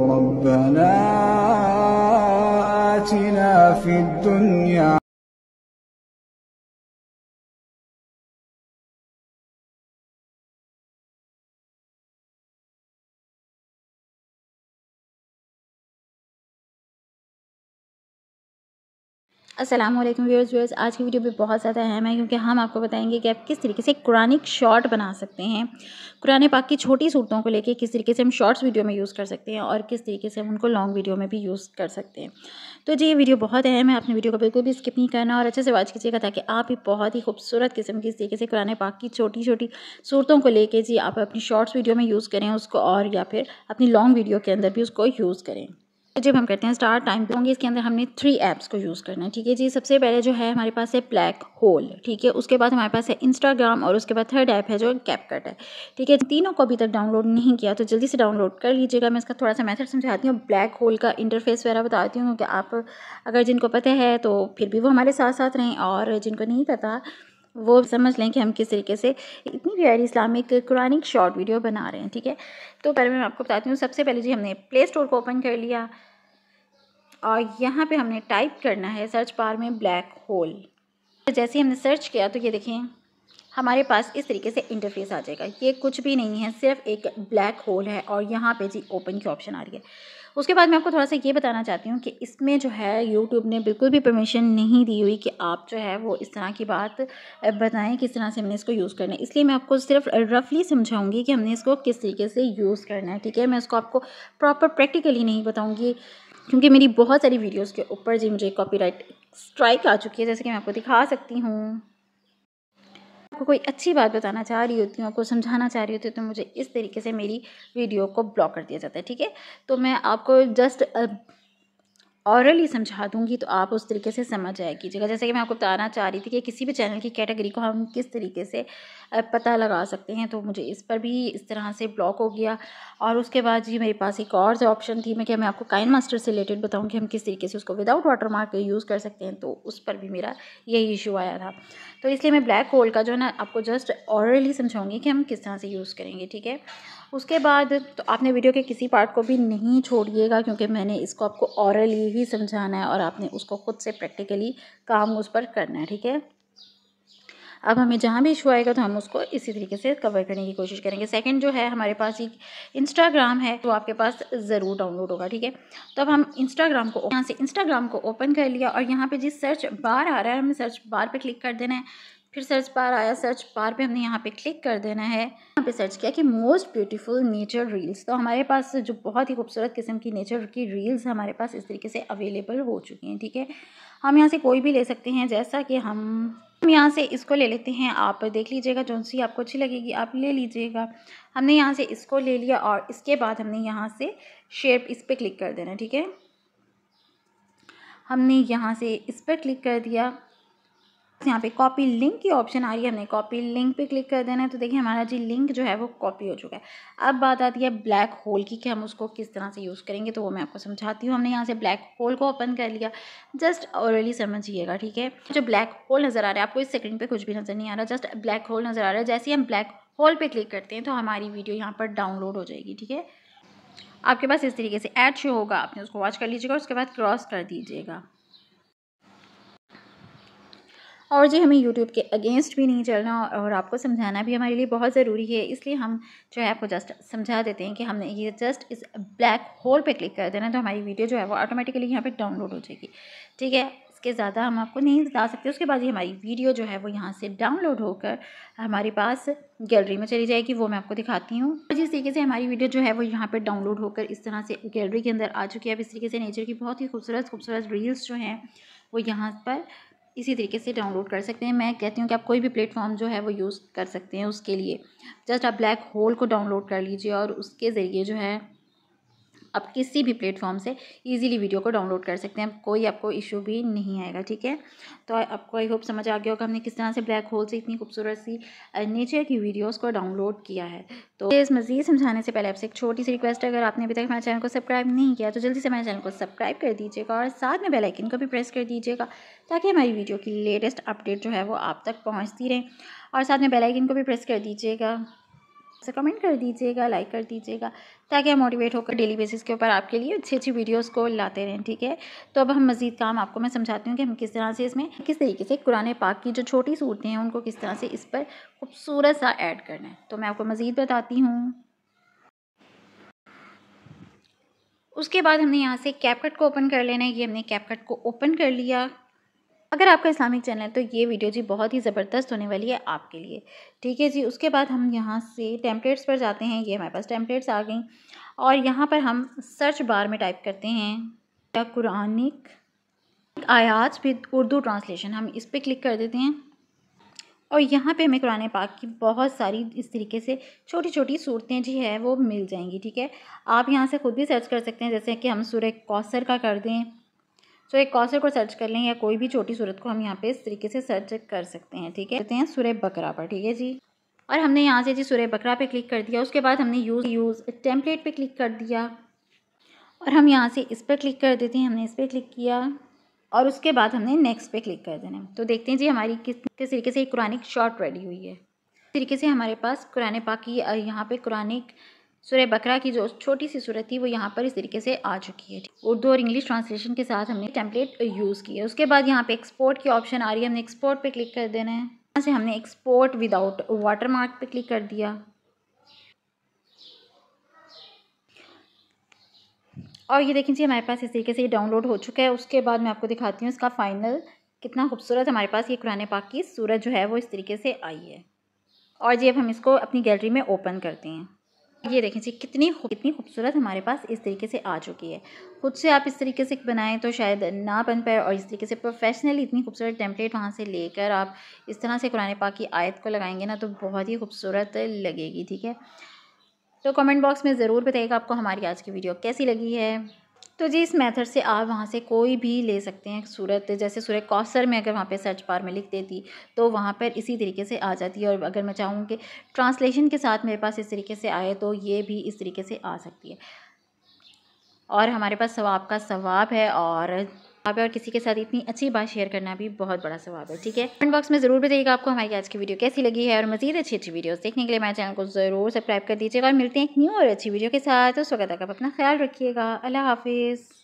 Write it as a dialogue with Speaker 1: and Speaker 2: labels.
Speaker 1: رَبَّنَا آتِنَا فِي الدُّنْيَا Aslam viewers viewers आज की video भी बहुत ज़्यादा अहम है क्योंकि हम आपको बताएंगे कि आप किस तरीके से कुरानिक शॉर्ट बना सकते हैं कुरान पाक की छोटी सूरतों को लेके किस तरीके से हम शॉर्ट्स वीडियो में यूज़ कर सकते हैं और किस तरीके से हम उनको लॉन्ग वीडियो में भी यूज़ कर सकते हैं तो जी ये वीडियो बहुत अहम है आपने वीडियो को बिल्कुल भी स्किप नहीं करना और अच्छे से वॉच कीजिएगा ताकि आप भी बहुत ही खूबसूरत किस्म की इस तरीके से कुरान पाक की छोटी छोटी सूरतों को लेके जी आप अपनी शॉर्ट्स वीडियो में यूज़ करें उसको और या फिर अपनी लॉन्ग वीडियो के अंदर भी उसको यूज़ करें तो जब हम करते हैं स्टार टाइम होंगे इसके अंदर हमने थ्री ऐप्स को यूज़ करना है ठीक है जी सबसे पहले जो है हमारे पास है ब्लैक होल ठीक है उसके बाद हमारे पास है इंस्टाग्राम और उसके बाद थर्ड ऐप है जो कैपकट है ठीक है तीनों को अभी तक डाउनलोड नहीं किया तो जल्दी से डाउनलोड कर लीजिएगा मैं इसका थोड़ा सा मैथड समझाती हूँ ब्लैक होल का इंटरफेस वगैरह बताती हूँ कि आप अगर जिनको पता है तो फिर भी वो हमारे साथ साथ रहें और जिनको नहीं पता वो समझ लें कि हम किस तरीके से इतनी प्यारी इस्लामिक कुरानिक शॉर्ट वीडियो बना रहे हैं ठीक है तो पहले मैं आपको बताती हूँ सबसे पहले जी हमने प्ले स्टोर को ओपन कर लिया और यहाँ पे हमने टाइप करना है सर्च बार में ब्लैक होल तो जैसे हमने सर्च किया तो ये देखें हमारे पास इस तरीके से इंटरफेस आ जाएगा ये कुछ भी नहीं है सिर्फ एक ब्लैक होल है और यहाँ पे जी ओपन की ऑप्शन आ रही है उसके बाद मैं आपको थोड़ा सा ये बताना चाहती हूँ कि इसमें जो है यूट्यूब ने बिल्कुल भी परमिशन नहीं दी हुई कि आप जो है वो इस तरह की बात बताएं किस तरह से हमने इसको यूज़ करना है इसलिए मैं आपको सिर्फ रफली समझाऊँगी कि हमने इसको किस तरीके से यूज़ करना है ठीक है मैं इसको आपको प्रॉपर प्रैक्टिकली नहीं बताऊँगी क्योंकि मेरी बहुत सारी वीडियोज़ के ऊपर जी मुझे कॉपी स्ट्राइक आ चुकी है जैसे कि मैं आपको दिखा सकती हूँ आपको कोई अच्छी बात बताना चाह रही होती हूँ आपको समझाना चाह रही होती हूँ तो मुझे इस तरीके से मेरी वीडियो को ब्लॉक कर दिया जाता है ठीक है तो मैं आपको जस्ट औरली समझा दूंगी तो आप उस तरीके से समझ आए कीजिएगा जैसे कि मैं आपको बताना चाह रही थी कि किसी भी चैनल की कैटेगरी को हम किस तरीके से पता लगा सकते हैं तो मुझे इस पर भी इस तरह से ब्लॉक हो गया और उसके बाद जी मेरे पास एक और ऑप्शन थी मैं कि मैं आपको काइन मास्टर से रिलेटेड बताऊँ कि हम किस तरीके से उसको विदाउट वाटर मार्क यूज़ कर सकते हैं तो उस पर भी मेरा यही इशू आया था तो इसलिए मैं ब्लैक होल का जो है ना आपको जस्ट औरली समझाऊँगी कि हम किस तरह से यूज़ करेंगे ठीक है उसके बाद तो आपने वीडियो के किसी पार्ट को भी नहीं छोड़िएगा क्योंकि मैंने इसको आपको औरली ही समझाना है और आपने उसको ख़ुद से प्रैक्टिकली काम उस पर करना है ठीक है अब हमें जहाँ भी इशू आएगा तो हम उसको इसी तरीके से कवर करने की कोशिश करेंगे सेकंड जो है हमारे पास एक इंस्टाग्राम है तो आपके पास ज़रूर डाउनलोड होगा ठीक है तो अब हम इंस्टाग्राम को यहाँ से इंस्टाग्राम को ओपन कर लिया और यहाँ पे जिस सर्च बार आ रहा है हमें सर्च बार पे क्लिक कर देना है फिर सर्च बार आया सर्च बार पे हमने यहाँ पे क्लिक कर देना है यहाँ पे सर्च किया कि मोस्ट ब्यूटीफुल नेचर रील्स तो हमारे पास जो बहुत ही खूबसूरत किस्म की नेचर की रील्स हमारे पास इस तरीके से अवेलेबल हो चुकी हैं ठीक है हम यहाँ से कोई भी ले सकते हैं जैसा कि हम हम यहाँ से इसको ले लेते हैं आप देख लीजिएगा जो सी आपको अच्छी लगेगी आप ले लीजिएगा हमने यहाँ से इसको ले लिया और इसके बाद हमने यहाँ से शेप इस पर क्लिक कर देना ठीक है हमने यहाँ से इस पर क्लिक कर दिया तो यहाँ पे कॉपी लिंक की ऑप्शन आ रही है हमने कॉपी लिंक पे क्लिक कर देना है तो देखिए हमारा जी लिंक जो है वो कॉपी हो चुका है अब बात आती है ब्लैक होल की कि हम उसको किस तरह से यूज़ करेंगे तो वो मैं आपको समझाती हूँ हमने यहाँ से ब्लैक होल को ओपन कर लिया जस्ट औरली समझिएगा ठीक है जो ब्लैक होल नज़र आ रहा है आपको इस सेकंड पर कुछ भी नज़र नहीं आ रहा जस्ट ब्लैक होल नज़र आ रहा है जैसे ही हम ब्लैक होल पर क्लिक करते हैं तो हमारी वीडियो यहाँ पर डाउनलोड हो जाएगी ठीक है आपके पास इस तरीके से ऐड शो होगा आपने उसको वॉच कर लीजिएगा उसके बाद क्रॉस कर दीजिएगा और जो हमें यूट्यूब के अगेंस्ट भी नहीं चलना और आपको समझाना भी हमारे लिए बहुत ज़रूरी है इसलिए हम जो है आपको जस्ट समझा देते हैं कि हमने ये जस्ट इस ब्लैक होल पर क्लिक कर देना तो हमारी वीडियो जो है वो ऑटोमेटिकली यहाँ पर डाउनलोड हो जाएगी ठीक है इसके ज़्यादा हम आपको नहीं बता सकते उसके बाद ही हमारी वीडियो जो है वो यहाँ से डाउनलोड होकर हमारे पास गैलरी में चली जाएगी वो मैं आपको दिखाती हूँ जिस तरीके से हमारी वीडियो जो है वो यहाँ पर डाउनलोड होकर इस तरह से गैलरी के अंदर आ चुकी है अब इस तरीके से नेचर की बहुत ही खूबसूरत खूबसूरत रील्स जो हैं वो यहाँ पर इसी तरीके से डाउनलोड कर सकते हैं मैं कहती हूँ कि आप कोई भी प्लेटफॉर्म जो है वो यूज़ कर सकते हैं उसके लिए जस्ट आप ब्लैक होल को डाउनलोड कर लीजिए और उसके ज़रिए जो है आप किसी भी प्लेटफॉर्म से ईजिली वीडियो को डाउनलोड कर सकते हैं कोई आपको इशू भी नहीं आएगा ठीक है तो आपको आई होप समझ आ गया होगा हमने किस तरह से ब्लैक होल से इतनी खूबसूरत सी नेचर की वीडियोज़ को डाउनलोड किया है तो इस मज़ीद समझाने से पहले आपसे एक छोटी सी रिक्वेस्ट है अगर आपने अभी तक हमारे चैनल को सब्सक्राइब नहीं किया तो जल्दी से हमारे चैनल को सब्सक्राइब कर दीजिएगा और साथ में बेलाइकिन को भी प्रेस कर दीजिएगा ताकि हमारी वीडियो की लेटेस्ट अपडेट जो है वो आप तक पहुँचती रहे और साथ में बेलाइकिन को भी प्रेस कर दीजिएगा से कमेंट कर दीजिएगा लाइक कर दीजिएगा ताकि हम मोटिवेट होकर डेली बेसिस के ऊपर आपके लिए अच्छी अच्छी वीडियोस को लाते रहें ठीक है तो अब हम मज़ीद काम आपको मैं समझाती हूँ कि हम किस तरह से इसमें किस तरीके से कुरान पाक की जो छोटी सूरतें हैं उनको किस तरह से इस पर खूबसूरत सा ऐड करना है तो मैं आपको मज़ीद बताती हूँ उसके बाद हमने यहाँ से कैपकट को ओपन कर लेना है ये हमने कैपकट को ओपन कर लिया अगर आपका इस्लामिक चैनल है तो ये वीडियो जी बहुत ही ज़बरदस्त होने वाली है आपके लिए ठीक है जी उसके बाद हम यहाँ से टेम्पलेट्स पर जाते हैं ये हमारे पास टेम्पलेट्स आ गई और यहाँ पर हम सर्च बार में टाइप करते हैं या कुरानिक आयात विद उर्दू ट्रांसलेशन हम इस पर क्लिक कर देते हैं और यहाँ पे हमें कुरान पाक की बहुत सारी इस तरीके से छोटी छोटी सूरतें जी है वो मिल जाएंगी ठीक है आप यहाँ से ख़ुद भी सर्च कर सकते हैं जैसे कि हम सूर्य कौसर का कर दें सो तो एक कौसर को सर्च कर लें या कोई भी छोटी सूरत को हम यहाँ पे इस तरीके से सर्च कर सकते हैं ठीक है कहते हैं सुरह बकरा पर ठीक है जी और हमने यहाँ से जी सूर्य बकरा पे क्लिक कर दिया उसके बाद हमने यूज़ यूज़ टेम्पलेट पे क्लिक कर दिया और हम यहाँ से इस पर क्लिक कर देते हैं हमने इस पर क्लिक किया और उसके बाद हमने नेक्स्ट पे क्लिक कर देना तो देखते हैं जी हमारी किस किस तरीके से एक कुरानिक शॉर्ट रेडी हुई है तरीके से हमारे पास कुरान पाक की यहाँ पर कुरानिक सूर्य बकरा की जो छोटी सी सूरत थी वो यहाँ पर इस तरीके से आ चुकी है उर्दू और इंग्लिश ट्रांसलेशन के साथ हमने टेम्पलेट यूज़ किया उसके बाद यहाँ पे एक्सपोर्ट की ऑप्शन आ रही है हमने एक्सपोर्ट पे क्लिक कर देना है यहाँ से हमने एक्सपोर्ट विदाउट वाटर मार्क पर क्लिक कर दिया और ये देखें जी हमारे पास इस तरीके से ये डाउनलोड हो चुका है उसके बाद मैं आपको दिखाती हूँ इसका फ़ाइनल कितना खूबसूरत हमारे पास ये कुरान पाक की सूरत जो है वो इस तरीके से आई है और जी अब हम इसको अपनी गैलरी में ओपन करते हैं ये देखें जी कितनी कितनी खूबसूरत हमारे पास इस तरीके से आ चुकी है खुद से आप इस तरीके से बनाएं तो शायद ना बन पाए और इस तरीके से प्रोफेशनली इतनी खूबसूरत टेम्पलेट वहाँ से लेकर आप इस तरह से कुरान पाक की आयत को लगाएंगे ना तो बहुत ही खूबसूरत लगेगी ठीक है तो कमेंट बॉक्स में ज़रूर बताइएगा आपको हमारी आज की वीडियो कैसी लगी है तो जी इस मेथड से आप वहाँ से कोई भी ले सकते हैं सूरत जैसे सूरत कौसर में अगर वहाँ पे सर्च बार में लिख देती तो वहाँ पर इसी तरीके से आ जाती है और अगर मैं चाहूँ कि ट्रांसलेशन के साथ मेरे पास इस तरीके से आए तो ये भी इस तरीके से आ सकती है और हमारे पास सवाब का सवाब है और आप और किसी के साथ इतनी अच्छी बात शेयर करना भी बहुत बड़ा सवाल है ठीक है कमेंट बॉक्स में ज़रूर बताइएगा आपको हमारी आज की वीडियो कैसी लगी है और मजीद अच्छी अच्छी वीडियोस देखने के लिए हमारे चैनल को ज़रूर सब्सक्राइब कर दीजिएगा और मिलते हैं एक न्यू और अच्छी वीडियो के साथ तो उस वक्त तक आप अपना ख्याल रखिएगा अल्लाह हाफिज़